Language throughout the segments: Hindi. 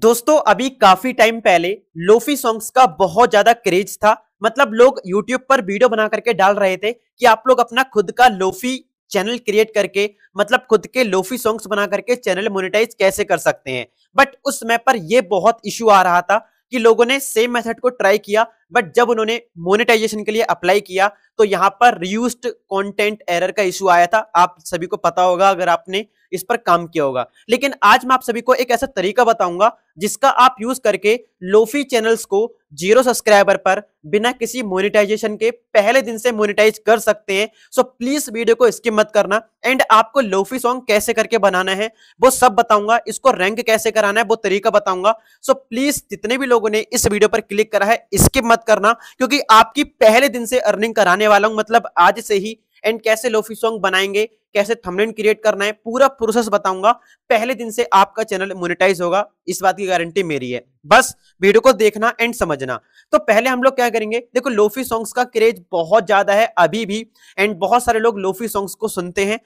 दोस्तों अभी काफी टाइम पहले लोफी सॉन्ग्स का बहुत ज्यादा क्रेज था मतलब लोग यूट्यूब पर वीडियो बना करके डाल रहे थे कि आप लोग अपना खुद का लोफी चैनल क्रिएट करके मतलब खुद के लोफी सॉन्ग्स बना करके चैनल मोनिटाइज कैसे कर सकते हैं बट उस समय पर यह बहुत इश्यू आ रहा था कि लोगों ने सेम मेथड को ट्राई किया बट जब उन्होंने मोनेटाइजेशन के लिए अप्लाई किया तो यहाँ पर रियूस्ड कंटेंट एरर का इशू आया था आप सभी को पता होगा अगर आपने इस पर काम किया होगा लेकिन आज मैं आप सभी को एक ऐसा तरीका बताऊंगा जिसका आप यूज करके लोफी चैनल्स को जीरो सब्सक्राइबर पर बिना किसी मोनेटाइजेशन के पहले दिन से मोनेटाइज कर सकते हैं सो प्लीज वीडियो को स्किप मत करना एंड आपको लोफी सॉन्ग कैसे करके बनाना है वो सब बताऊंगा इसको रैंक कैसे कराना है वो तरीका बताऊंगा सो प्लीज जितने भी लोगों ने इस वीडियो पर क्लिक करा है स्किप मत मत करना क्योंकि आपकी पहले दिन से अर्निंग कराने वाला हूं मतलब आज से ही एंड कैसे लोफी सॉन्ग बनाएंगे कैसे थंबनेल क्रिएट करना है पूरा प्रोसेस बताऊंगा पहले दिन से आपका चैनल मोनेटाइज होगा इस बात की गारंटी मेरी है बस वीडियो को देखना एंड समझना तो पहले हम लोग क्या करेंगे देखो लोफी सॉन्ग्स का क्रेज बहुत ज्यादा है अभी भी एंड बहुत सारे लोग लोफी सॉन्ग्स को सुनते हैं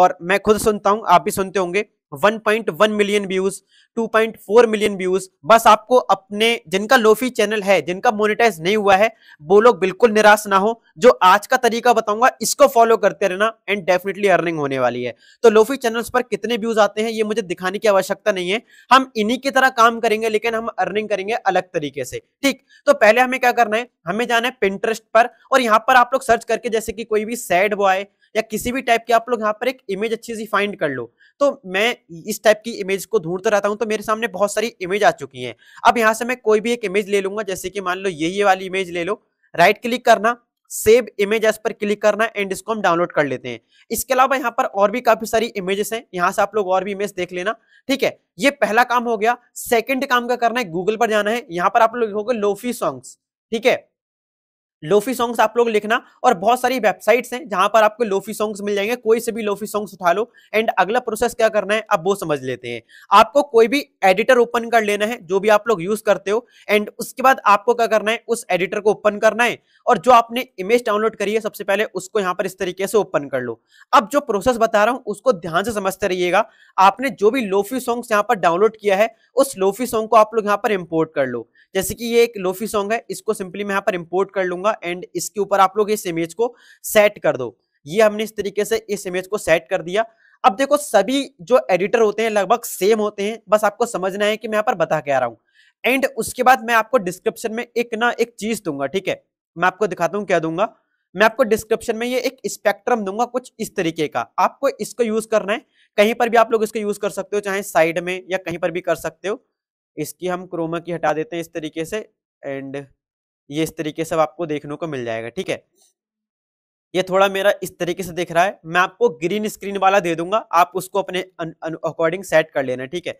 और मैं खुद सुनता हूं आप भी सुनते होंगे 1.1 मिलियन व्यूज 2.4 मिलियन व्यूज बस आपको अपने जिनका लोफी चैनल है जिनका मोनिटाइज नहीं हुआ है वो लोग बिल्कुल निराश ना हो जो आज का तरीका बताऊंगा इसको फॉलो करते रहना एंड डेफिनेटली अर्निंग होने वाली है तो लोफी चैनल्स पर कितने व्यूज आते हैं ये मुझे दिखाने की आवश्यकता नहीं है हम इन्हीं की तरह काम करेंगे लेकिन हम अर्निंग करेंगे अलग तरीके से ठीक तो पहले हमें क्या करना है हमें जाना है पिंटरेस्ट पर और यहाँ पर आप लोग सर्च करके जैसे कि कोई भी सैड बॉय या किसी भी टाइप की आप लोग यहाँ पर एक इमेज अच्छी सी फाइंड कर लो तो मैं इस टाइप की इमेज को ढूंढता रहता हूँ तो मेरे सामने बहुत सारी इमेज आ चुकी है अब यहाँ से मैं कोई भी एक इमेज ले लूंगा जैसे कि मान लो यही वाली इमेज ले लो राइट क्लिक करना सेव इमेज एस पर क्लिक करना एंड इसको हम डाउनलोड कर लेते हैं इसके अलावा यहाँ पर और भी काफी सारी इमेजेस हैं यहाँ से आप लोग और भी इमेज देख लेना ठीक है ये पहला काम हो गया सेकंड काम का करना है गूगल पर जाना है यहाँ पर आप लोग लोफी सॉन्ग्स ठीक है लोफी सॉन्ग्स आप लोग लिखना और बहुत सारी वेबसाइट्स हैं जहां पर आपको लोफी सॉन्ग्स मिल जाएंगे कोई से भी लोफी सॉन्ग्स उठा लो एंड अगला प्रोसेस क्या करना है आप वो समझ लेते हैं आपको कोई भी एडिटर ओपन कर लेना है जो भी आप लोग यूज करते हो एंड उसके बाद आपको क्या करना है उस एडिटर को ओपन करना है और जो आपने इमेज डाउनलोड करी है सबसे पहले उसको यहाँ पर इस तरीके से ओपन कर लो अब जो प्रोसेस बता रहा हूँ उसको ध्यान से समझते रहिएगा आपने जो भी लोफी सॉन्ग्स यहाँ पर डाउनलोड किया है उस लोफी सॉन्ग को आप लोग यहाँ पर इम्पोर्ट कर लो जैसे कि ये एक लोफी सॉन्ग है इसको सिंपली मैं यहाँ पर इम्पोर्ट कर लूंगा दूंगा एंड इसके ऊपर आप लोग इस इमेज को सेट कर दो ये हमने इस तरीके से इस इमेज को सेट कर दिया अब देखो सभी जो एडिटर होते हैं लगभग सेम होते हैं बस आपको समझना है कि मैं यहाँ पर बता क्या रहा हूँ एंड उसके बाद मैं आपको डिस्क्रिप्शन में एक ना एक चीज दूंगा ठीक है मैं आपको दिखाता हूँ क्या दूंगा मैं आपको डिस्क्रिप्शन में ये एक स्पेक्ट्रम दूंगा कुछ इस तरीके का आपको इसको यूज करना है कहीं पर भी आप लोग इसको यूज कर सकते हो चाहे साइड में या कहीं पर भी कर सकते हो इसकी हम क्रोमा की हटा देते हैं इस तरीके से एंड ये इस तरीके से आपको देखने को मिल जाएगा ठीक है ये थोड़ा मेरा इस तरीके से दिख रहा है मैं आपको ग्रीन स्क्रीन वाला दे दूंगा आप उसको अपने अकॉर्डिंग सेट कर लेना ठीक है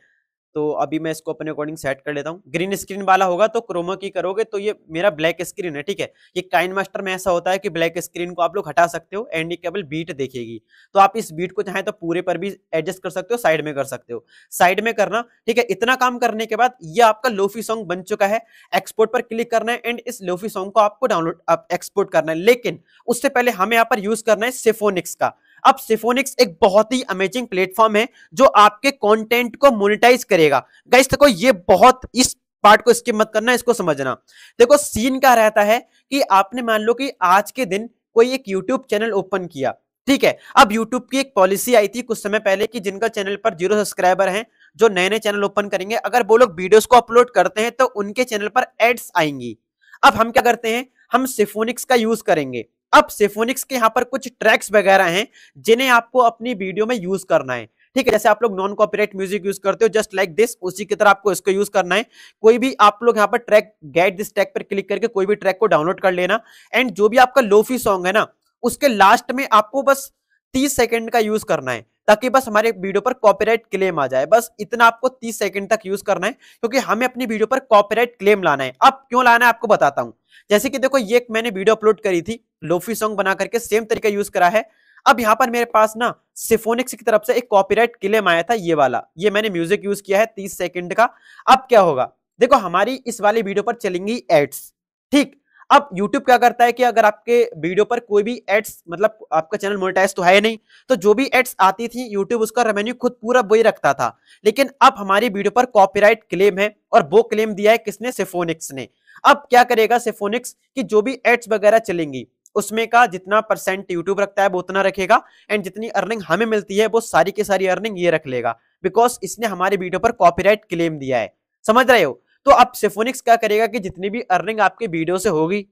तो अभी मैं इसको अपने अकॉर्डिंग सेट कर लेता हूँ ग्रीन स्क्रीन वाला होगा तो क्रोमो की करोगे तो ये मेरा ब्लैक स्क्रीन है ठीक है ये काइन मास्टर में ऐसा होता है कि ब्लैक स्क्रीन को आप लोग हटा सकते हो एंड केवल बीट देखेगी तो आप इस बीट को चाहे तो पूरे पर भी एडजस्ट कर सकते हो साइड में कर सकते हो साइड में करना ठीक है इतना काम करने के बाद ये आपका लोफी सॉन्ग बन चुका है एक्सपोर्ट पर क्लिक करना है एंड इस लोफी सॉन्ग को आपको डाउनलोड एक्सपोर्ट करना है लेकिन उससे पहले हमें यहाँ पर यूज करना है सिफोनिक्स का अब सिफोनिक्स एक बहुत ही अमेजिंग प्लेटफॉर्म है जो आपके कंटेंट को मोनिटाइज करेगा गाइस देखो ये बहुत इस पार्ट को स्किप मत करना इसको समझना देखो सीन क्या रहता है कि आपने मान लो कि आज के दिन कोई एक यूट्यूब चैनल ओपन किया ठीक है अब यूट्यूब की एक पॉलिसी आई थी कुछ समय पहले कि जिनका चैनल पर जीरो सब्सक्राइबर हैं जो नए नए चैनल ओपन करेंगे अगर वो लोग वीडियोस को अपलोड करते हैं तो उनके चैनल पर एड्स आएंगी अब हम क्या करते हैं हम सिफोनिक्स का यूज करेंगे अब सेफोनिक्स के यहाँ पर कुछ ट्रैक्स वगैरह हैं जिन्हें आपको अपनी वीडियो में यूज करना है ठीक है जैसे आप लोग नॉन कॉपीराइट म्यूजिक यूज करते हो जस्ट लाइक दिस उसी की तरह आपको इसको यूज करना है कोई भी आप लोग यहाँ पर ट्रैक गेट दिस ट्रैक पर क्लिक करके कोई भी ट्रैक को डाउनलोड कर लेना एंड जो भी आपका लोफी सॉन्ग है ना उसके लास्ट में आपको बस तीस सेकेंड का यूज करना है ताकि बस हमारे वीडियो पर कॉपीराइट क्लेम आ जाए बस इतना आपको तीस सेकंड तक यूज करना है क्योंकि हमें अपनी वीडियो पर कॉपीराइट क्लेम लाना है अब क्यों लाना है आपको बताता हूँ जैसे कि देखो ये मैंने वीडियो अपलोड करी थी लोफी सॉन्ग बना करके सेम तरीका यूज करा है अब यहाँ पर मेरे पास ना सिफोनिक्स की तरफ से एक कॉपीराइट क्लेम आया था ये वाला ये मैंने म्यूजिक यूज किया है तीस सेकंड का अब क्या होगा देखो हमारी इस वाली वीडियो पर चलेंगी एड्स ठीक अब YouTube क्या करता है कि अगर आपके वीडियो पर कोई भी एड्स मतलब आपका चैनल मोनेटाइज तो है नहीं तो जो भी एड्स आती थी YouTube उसका रेवेन्यू खुद पूरा वही रखता था लेकिन अब हमारी वीडियो पर कॉपीराइट क्लेम है और वो क्लेम दिया है किसने सिफोनिक्स ने अब क्या करेगा सिफोनिक्स की जो भी एड्स वगैरह चलेंगी उसमें का जितना परसेंट यूट्यूब रखता है वो उतना रखेगा एंड जितनी अर्निंग हमें मिलती है वो सारी की सारी अर्निंग ये रख लेगा बिकॉज इसने हमारे वीडियो पर कॉपीराइट क्लेम दिया है समझ रहे हो तो अब सेफोनिक्स क्या करेगा कि जितनी भी अर्निंग आपके वीडियो से होगी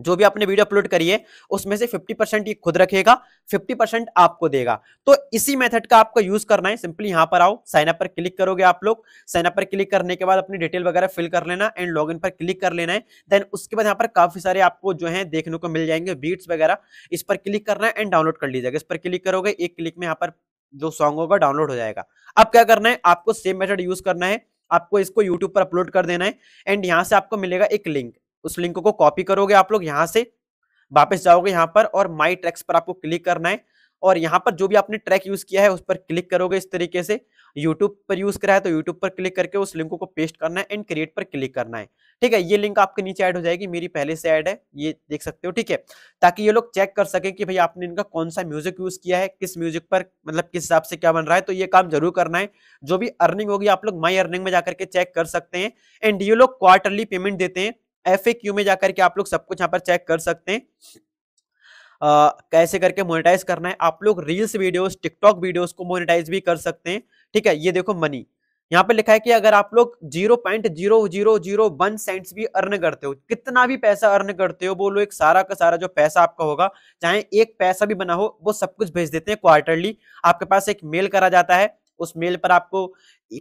जो भी आपने वीडियो अपलोड करी है उसमें से 50 परसेंट ये खुद रखेगा 50 परसेंट आपको देगा तो इसी मेथड का आपको यूज करना है सिंपली यहां पर आओ साइन अप पर क्लिक करोगे आप लोग साइन अप पर क्लिक करने के बाद अपनी डिटेल वगैरह फिल कर लेना एंड लॉगिन पर क्लिक कर लेना है देन उसके बाद यहाँ पर काफी सारे आपको जो है देखने को मिल जाएंगे बीट्स वगैरह इस पर क्लिक करना है एंड डाउनलोड कर लीजिएगा इस पर क्लिक करोगे एक क्लिक में यहाँ पर जो सॉन्ग होगा डाउनलोड हो जाएगा अब क्या करना है आपको सेम मेथड यूज करना है आपको इसको यूट्यूब पर अपलोड कर देना है एंड यहाँ से आपको मिलेगा एक लिंक उस लिंक को कॉपी करोगे आप लोग यहाँ से वापस जाओगे यहाँ पर और माई ट्रैक्स पर आपको क्लिक करना है और यहाँ पर जो भी आपने ट्रैक यूज़ किया है उस पर क्लिक करोगे इस तरीके से यूट्यूब पर यूज़ करा है तो यूट्यूब पर क्लिक करके उस लिंक को पेस्ट करना है एंड क्रिएट पर क्लिक करना है ठीक है ये लिंक आपके नीचे ऐड हो जाएगी मेरी पहले से ऐड है ये देख सकते हो ठीक है ताकि ये लोग चेक कर सके कि भाई आपने इनका कौन सा म्यूजिक यूज किया है किस म्यूजिक पर मतलब किस हिसाब से क्या बन रहा है तो ये काम जरूर करना है जो भी अर्निंग होगी आप लोग माई अर्निंग में जाकर के चेक कर सकते हैं एंड ये लोग क्वार्टरली पेमेंट देते हैं एफ में जाकर के आप लोग सब कुछ यहाँ पर चेक कर सकते हैं Uh, कैसे करके मोनेटाइज करना है आप लोग रील्स वीडियोस टिकटॉक वीडियोस को मोनेटाइज भी कर सकते हैं ठीक है ये देखो मनी यहाँ पे लिखा है कि अगर आप लोग zero point zero zero zero one cents भी अर्न करते हो कितना भी पैसा अर्न करते हो बोलो एक सारा का सारा जो पैसा आपका होगा चाहे एक पैसा भी बना हो वो सब कुछ भेज देते हैं क्वार्टरली आपके पास एक मेल करा जाता है उस मेल पर आपको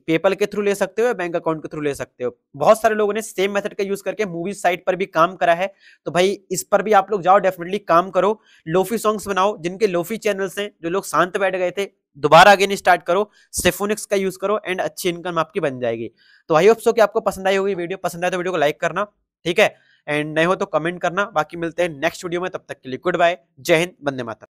पेपल के थ्रू ले सकते हो या बैंक अकाउंट के थ्रू ले सकते हो बहुत सारे लोगों ने सेम मेथड का यूज करके मूवी साइट पर भी काम करा है तो भाई इस पर भी आप लोग जाओ डेफिनेटली काम करो लोफी सॉन्ग्स बनाओ जिनके लोफी चैनल्स हैं जो लोग शांत बैठ गए थे दोबारा अगेन स्टार्ट करो सेफोनिक्स का यूज करो एंड अच्छी इनकम आपकी बन जाएगी तो आई होप्सो की आपको पसंद आई होगी वीडियो पसंद आए तो वीडियो को लाइक करना ठीक है एंड नहीं हो तो कमेंट करना बाकी मिलते हैं नेक्स्ट वीडियो में तब तक के लिए गुड बाय जय हिंद बंदे माता